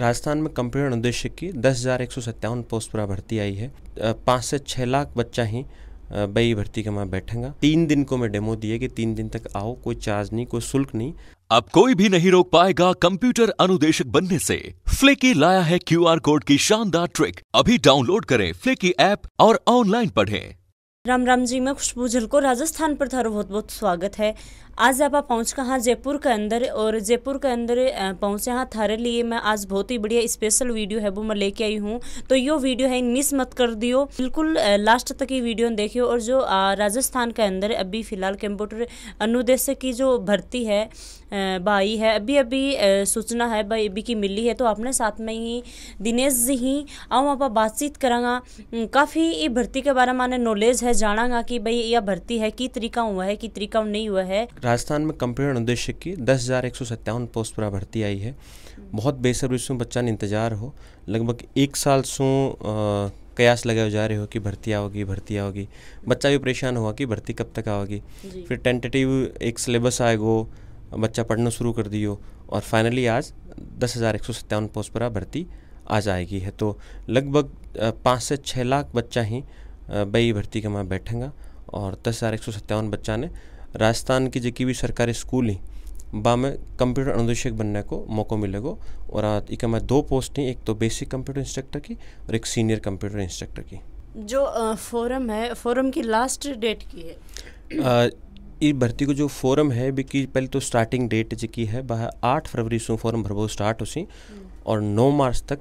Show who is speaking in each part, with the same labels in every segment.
Speaker 1: राजस्थान में कंप्यूटर अनुदेशक की दस हज़ार एक सौ सत्तावन पोस्ट पर भर्ती आई है पाँच से छः लाख बच्चा ही बई भर्ती के मैं बैठेंगे तीन दिन को मैं डेमो दिए कि तीन दिन तक आओ कोई चार्ज नहीं कोई शुल्क नहीं अब कोई भी नहीं रोक पाएगा कंप्यूटर अनुदेशक बनने से फ्लिकी लाया है क्यूआर कोड की शानदार ट्रिक अभी डाउनलोड करें फ्लिकी ऐप और ऑनलाइन पढ़ें
Speaker 2: राम राम जी मैं खुशबू झिल को राजस्थान पर थारो बहुत बहुत स्वागत है आज आप पहुँच कहाँ जयपुर के अंदर और जयपुर के अंदर पहुँचे हाँ थारे लिए मैं आज बहुत ही बढ़िया स्पेशल वीडियो है वो मैं लेके आई हूँ तो यो वीडियो है मिस मत कर दियो बिल्कुल लास्ट तक ये वीडियो देखियो और जो राजस्थान के अंदर अभी फ़िलहाल कंप्यूटर अनुदेश की जो भर्ती है भाई है अभी अभी सूचना है भाई अभी की मिली है तो अपने साथ में ही दिनेश जी ही आऊँ आप बातचीत करांगा काफ़ी ये भर्ती के बारे में नॉलेज है जानागा कि भाई यह भर्ती है कि तरीका हुआ है कि तरीका नहीं हुआ है
Speaker 1: राजस्थान में कंप्यूटर उद्देश्य की दस हज़ार एक सौ सत्तावन पोस्ट पर भर्ती आई है बहुत बेसब्री में बच्चा ने इंतजार हो लगभग एक साल सो कयास लगाए जा रहे हो कि भर्ती आओगी भर्ती आओगी बच्चा भी परेशान हुआ कि भर्ती कब तक आओगी फिर टेंटेटिव एक सिलेबस आएगो बच्चा पढ़ना शुरू कर दियो और फाइनली आज दस हज़ार एक सौ सत्तावन पोस्ट पर भर्ती आ जाएगी है तो लगभग पाँच से छः लाख बच्चा ही बई भर्ती के वहाँ बैठेंगे और दस हज़ार एक सौ सत्तावन बच्चा ने राजस्थान की जितनी भी सरकारी स्कूल ही बा में कंप्यूटर अनुदेशक बनने को मौको मिलेगा और इका में दो पोस्ट ही एक तो बेसिक कंप्यूटर इंस्ट्रक्टर की और एक सीनियर कंप्यूटर इंस्ट्रक्टर की
Speaker 2: जो फोरम है फोरम की लास्ट डेट की
Speaker 1: है ये भर्ती को जो फोरम है भी की पहले तो स्टार्टिंग डेट जी की है वह आठ फरवरी से फोरम भरबो स्टार्ट उसी हम्म। और नौ मार्च तक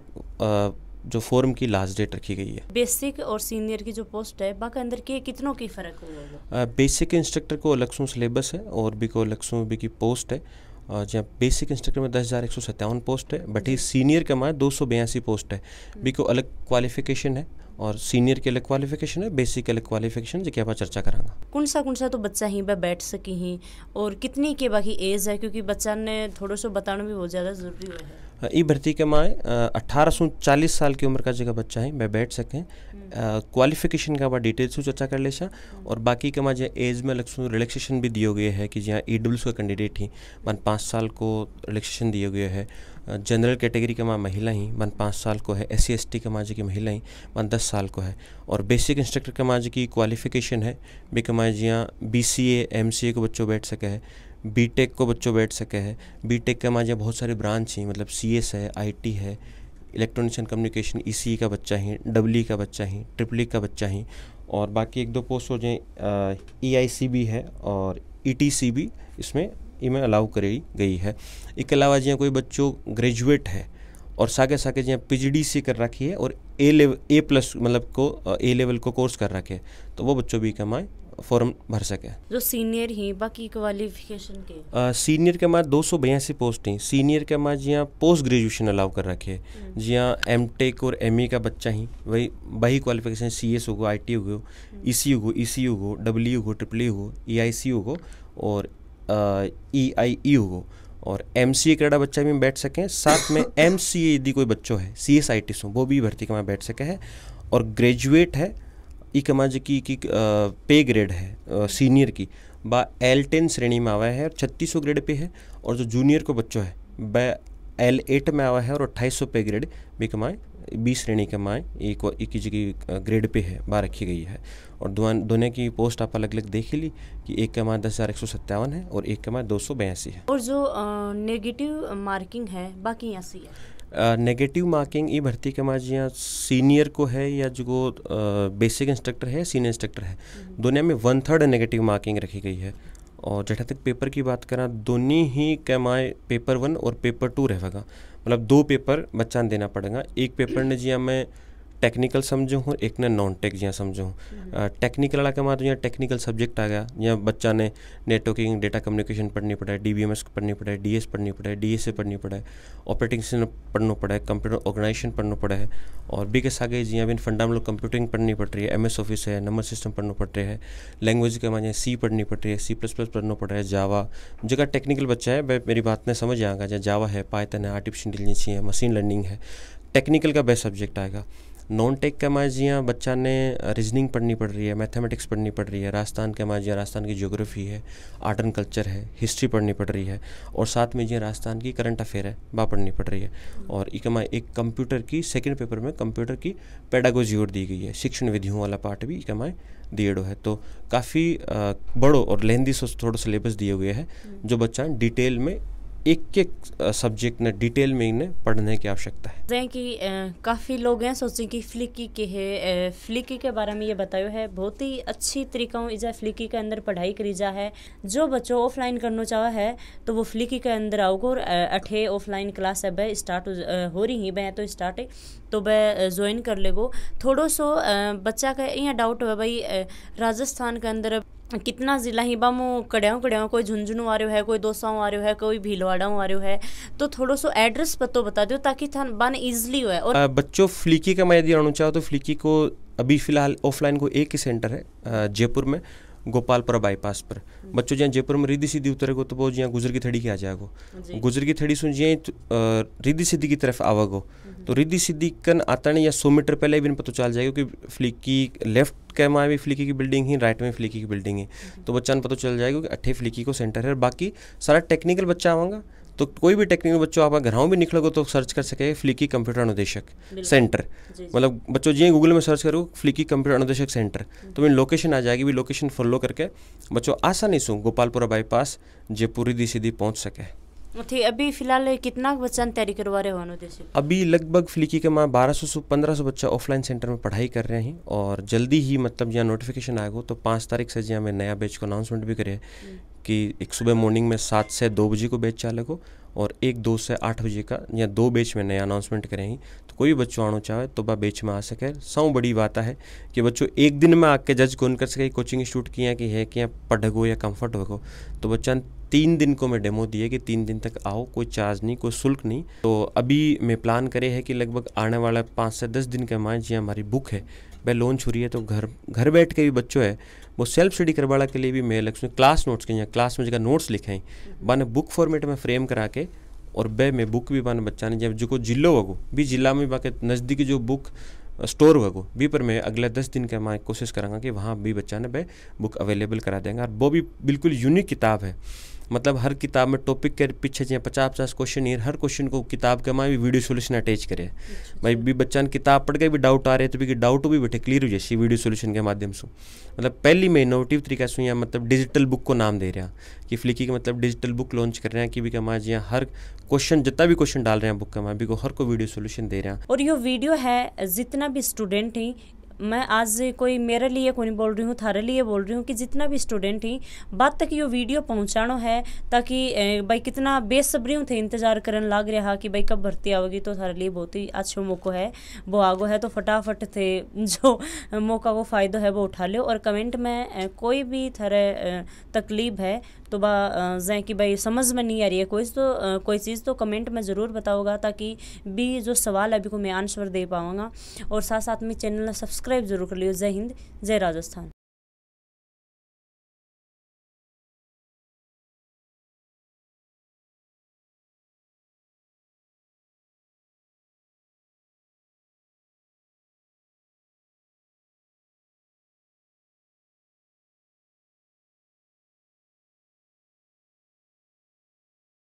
Speaker 1: जो फॉर्म की लास्ट डेट रखी गई है
Speaker 2: बेसिक और सीनियर की जो पोस्ट है बाकी अंदर के कितनों की फ़र्क
Speaker 1: बेसिक इंस्ट्रक्टर को अलग सू सिलेबस है और बी को अलग सू बी की पोस्ट है जहाँ बेसिक इंस्ट्रक्टर में दस हज़ार एक सौ सत्तावन पोस्ट है बट ही सीनियर के हमारे दो सौ बयासी पोस्ट है बी को अलग क्वालिफिकेशन है और सीनियर के अलग क्वालिफिकेशन है बेसिक अलग क्वालिफिकेशन जिसके आप चर्चा करांगा
Speaker 2: कौन सा कौन सा तो बच्चा ही पे बैठ सके ही और कितनी के बाकी एज है क्योंकि बच्चा ने थोड़ा सा बताना भी बहुत ज़्यादा ज़रूरी है
Speaker 1: ई भर्ती के माए अठारह सौ चालीस साल की उम्र का जगह बच्चा है मैं बैठ सकें क्वालिफिकेशन हम्म। का डिटेल्स डिटेल्स चर्चा कर लेसा हम्म। और बाकी के माँ जो एज में लग सू रिलैक्सेशन भी दिए गए है कि जहाँ ई डब्ल्यू का कैंडिडेट ही मान पाँच साल को रिलैक्सेशन दिए गए है जनरल कैटेगरी के माँ महिला ही मान पाँच साल को है एस सी एस टी के माँ जी की महिला ही मान दस साल को है और बेसिक इंस्ट्रक्टर के माँ जी की क्वालिफिकेशन है बे के माँ यहाँ बी सी एम सी ए को बच्चों बैठ सके है टेक को बच्चों बैठ सके है टेक के हमारे यहाँ बहुत सारे ब्रांच हैं मतलब एस है टी है इलेक्ट्रॉनिक्स एंड कम्युनिकेशन ई का बच्चा है डब्ल e का बच्चा ही ट्रिपल e का बच्चा ही और बाकी एक दो पोस्ट हो जाएँ ई भी है और ई e भी इसमें इमें अलाउ करी गई है इसके अलावा जहाँ कोई बच्चों ग्रेजुएट है और सागे सागे जी पी सी कर रखी है और ए लेवल ए प्लस मतलब को ए लेवल को कोर्स कर रखे है तो वो बच्चों भी कमाएँ फॉर्म भर सके
Speaker 2: जो सीनियर ही बाकी क्वालिफिकेशन
Speaker 1: के आ, सीनियर के मां दो सौ बयासी पोस्ट हैं सीनियर के मां जी पोस्ट ग्रेजुएशन अलाउ कर रखे है जी हाँ एम टेक और एम e का बच्चा ही वही वही क्वालिफिकेशन सी एस हो गो आई टी गो ई सी हो ई सी हो डब्ल्यू हो ट्रिपल ई हो ई आई सी हो और ई आई ई हो और एम सी ए करा बच्चा भी बैठ सकें साथ में एम सी ए यदि कोई बच्चों है सी एस आई टी सो वो भी भर्ती के मैं बैठ सके है और ग्रेजुएट है एक कमाज की, की पे ग्रेड है सीनियर की बा एल टेन श्रेणी में आवा है और छत्तीस सौ ग्रेड पे है और जो जूनियर को बच्चों है बा एल एट में आवा है और अट्ठाईस सौ पे ग्रेड भी कमाएँ बी श्रेणी के माएँ एक एक की ग्रेड पे है बा रखी गई है और दोनों की पोस्ट आप अलग अलग देख ली कि एक का माए दस हज़ार एक सौ सत्तावन है और एक का माए दो सौ बयासी है
Speaker 2: और जो नेगेटिव मार्किंग है बाकी ऐसी है
Speaker 1: नेगेटिव मार्किंग ई भर्ती के माँ जिया सीनियर को है या जो बेसिक इंस्ट्रक्टर है सीनियर इंस्ट्रक्टर है हम्म। दोनों में वन थर्ड नेगेटिव मार्किंग रखी गई है और जहाँ तक पेपर की बात करें दोनों ही कैमाए पेपर वन और पेपर टू रहेगा मतलब दो पेपर बच्चा देना पड़ेगा एक पेपर ने जी हमें टेक्निकल समझो हूँ एक ने नॉन टेक जहाँ समझो हूँ टेक्निकल हम्म। वाला कमा तो यहाँ टेक्निकल सब्जेक्ट आ गया यहाँ बच्चा ने नेटवर्किंग डेटा कम्युनिकेशन पढ़नी पड़ा है डी बी एम एस पढ़नी पड़ा है डी एस पढ़नी पड़ा है डी एस ए पढ़नी पड़ा है ऑपरेटिंग सिस्टम पढ़ना पड़ा है कंप्यूटर ऑर्गेनाइजेशन पढ़ना पड़ा है और भी के सागे जी भी फंडामेंटल कंप्यूटिंग पढ़नी पड़ रही है एम एस ऑफिस है नंबर सिस्टम पढ़ना पड़ रहा है लैंग्वेज के माने सी पढ़नी पड़ रही है सी प्लस प्लस पढ़ना पड़ रहा है जावा जगह टेक्निकल बच्चा है मेरी बात ने समझ आएगा जहाँ जावा है पाइथन है आर्टिफिशियल इंटेलिजेंस है मशीन लर्निंग है टेक्निकल का बेस्ट सब्जेक्ट आएगा नॉन टेक के माजियाँ बच्चा ने रीजनिंग पढ़नी पड़ रही है मैथमेटिक्स पढ़नी पड़ रही है राजस्थान के माजियाँ राजस्थान की जोग्राफ़ी है आर्ट एंड कल्चर है हिस्ट्री पढ़नी पड़ रही है और साथ में जी राजस्थान की करंट अफेयर है वह पढ़नी पड़ रही है और एक एक कंप्यूटर की सेकेंड पेपर में कंप्यूटर की पैडागोजी और दी गई है शिक्षण विधियों वाला पार्ट भी एक दिएड़ो है तो काफ़ी बड़ो और लेंदी सो थोड़ा सिलेबस दिए हुए हैं जो बच्चा डिटेल में एक एक सब्जेक्ट ने डिटेल में इन्हें पढ़ने की आवश्यकता
Speaker 2: है कि काफ़ी लोग हैं सोचें कि फ्लिकी के है फ्लिकी के बारे में ये बतायो है बहुत ही अच्छी तरीका इजा फ्लिकी के अंदर पढ़ाई करी जा है जो बच्चों ऑफलाइन करना चाहा है तो वो फ्लिकी के अंदर आओगे और अठे ऑफलाइन क्लास अब स्टार्ट हो रही हैं बह तो स्टार्ट तो वह ज्वाइन कर लेगो थोड़ो सो बच्चा का यहाँ डाउट हुआ भाई राजस्थान के अंदर कितना ज़िला ही बा कड़ियाँ कड़ियाँ कोई झुंझुनू आ रो है कोई दोसाओं आ रो है कोई भीलवाड़ाओं आ रो है तो थोड़ा सो एड्रेस पतो बता दो ताकि थान बन इजली है और आ,
Speaker 1: बच्चों फ्लिकी का मैं यदि आना चाहूँ तो फ्लिकी को अभी फिलहाल ऑफलाइन को एक ही सेंटर है जयपुर में गोपालपुरा बाईपास पर हम्म। बच्चों जहाँ जयपुर में रीधी सीधी उतरेगो तो वो जहाँ गुजर की थड़ी के आ जाएगा गुजर की थड़ी सुन जहाँ रीधी सिद्धि की तरफ आवागो हम्म। तो रीधी सिद्धि कन आता नहीं या सौ मीटर पहले भी पता चल जाएगा कि फ्लिकी लेफ्ट कैमा में भी फ्लिकी की बिल्डिंग ही राइट में फ्लिकी की बिल्डिंग है हम्म। तो बच्चा पता चल जाएगा कि अट्ठे फ्लिकी को सेंटर है और बाकी सारा टेक्निकल बच्चा आवागा तो कोई भी टेक्निकल बच्चों आप घराव भी निकलोगे तो सर्च कर सके फ्लिकी कंप्यूटर अनुदेशक सेंटर मतलब बच्चों जी गूगल में सर्च करो फ्लिकी कंप्यूटर अनुदेशक सेंटर तो मेरी लोकेशन आ जाएगी भी लोकेशन फॉलो करके बच्चों आसानी से गोपालपुरा बाईपास पूरी दी सीधी पहुँच सके
Speaker 2: अभी फिलहाल कितना बच्चा तैयारी करवा रहे हो अनुदेशक
Speaker 1: अभी लगभग फ्लिकी के माँ बारह सौ पंद्रह सौ बच्चा ऑफलाइन सेंटर में पढ़ाई कर रहे हैं और जल्दी ही मतलब जहाँ नोटिफिकेशन आएगा तो पाँच तारीख से जहाँ मैं नया बैच को अनाउंसमेंट भी करे हम्म। कि एक सुबह मॉर्निंग में सात से दो बजे को बैच चालक हो और एक दो से आठ बजे का या दो बैच में नया अनाउंसमेंट करेंगी तो कोई बच्चों आना चाहे तो वह बैच में आ सके सौ बड़ी बात है कि बच्चों एक दिन में आके जज कौन कर सके कोचिंग इंस्टीट्यूट की कि है कि पढ़ या कम्फर्ट हो तो बच्चा तीन दिन को मैं डेमो दिए कि तीन दिन तक आओ कोई चार्ज नहीं कोई शुल्क नहीं तो अभी मैं प्लान करे है कि लगभग आने वाला पाँच से दस दिन के माँ जी हमारी बुक है वह लोन छुरी है तो घर घर बैठ के भी बच्चों है वो सेल्फ स्टडी करवाड़ा के लिए भी मेल एक्समें क्लास नोट्स के क्लास में जगह नोट्स लिखाई हम्म। बने बुक फॉर्मेट में फ्रेम करा के और बे में बुक भी बने बच्चा ने जब जो जिलो वगो भी जिला में बाकी नज़दीकी जो बुक स्टोर वगो भी पर मैं अगले दस दिन का मैं कोशिश करांगा कि वहाँ भी बच्चा ने बे बुक अवेलेबल करा देंगे और वो भी बिल्कुल यूनिक किताब है मतलब हर किताब में टॉपिक के पीछे जो पचास पचास क्वेश्चन ही हर क्वेश्चन को किताब के माँ भी वीडियो सोल्यूशन अटैच करे अच्छा। भाई भी बच्चा ने किताब पढ़ के भी डाउट आ रहे तो भी डाउट भी बैठे क्लियर हो जाए वीडियो सोल्यूशन के माध्यम से मतलब पहली मैं इनोवेटिव तरीका से यहाँ मतलब डिजिटल बुक को नाम दे रहा कि फ्लिकी के मतलब डिजिटल बुक लॉन्च कर रहे हैं कि भी कमा जी हर क्वेश्चन जितना भी क्वेश्चन डाल रहे हैं बुक का माँ भी को हर को वीडियो सोल्यूशन दे रहे हैं
Speaker 2: और ये वीडियो है जितना भी स्टूडेंट हैं मैं आज कोई मेरे लिए को नहीं बोल रही हूँ थारे लिए बोल रही हूँ कि जितना भी स्टूडेंट ही बाद तक यो वीडियो पहुँचाना है ताकि भाई कितना बेसब्री हूँ थे इंतजार कर लाग रहा कि भाई कब भर्ती आओगी तो थारे लिए बहुत ही अच्छा मौको है वो आगो है तो फटाफट थे जो मौका को फ़ायदा है वो उठा लो और कमेंट में कोई भी थारे तकलीफ है तो बा जै कि भाई समझ में नहीं आ रही है कोई तो कोई चीज़ तो कमेंट में ज़रूर बताओगा ताकि भी जो सवाल है अभी को मैं आंसर दे पाऊँगा और साथ साथ में चैनल सब्सक्राइब सब्सक्राइब जरूर कर लियो जय हिंद जय
Speaker 1: राजस्थान